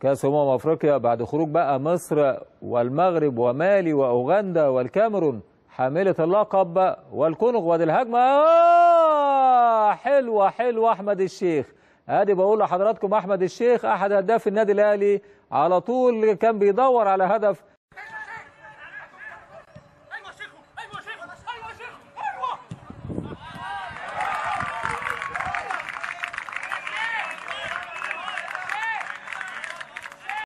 كأس أمم أفريقيا بعد خروج بقى مصر والمغرب ومالي وأوغندا والكاميرون حاملة اللقب والكونغ وادي الهجمة آه حلوة حلوة أحمد الشيخ ادي بقول لحضراتكم احمد الشيخ احد اهداف النادي الاهلي على طول كان بيدور على هدف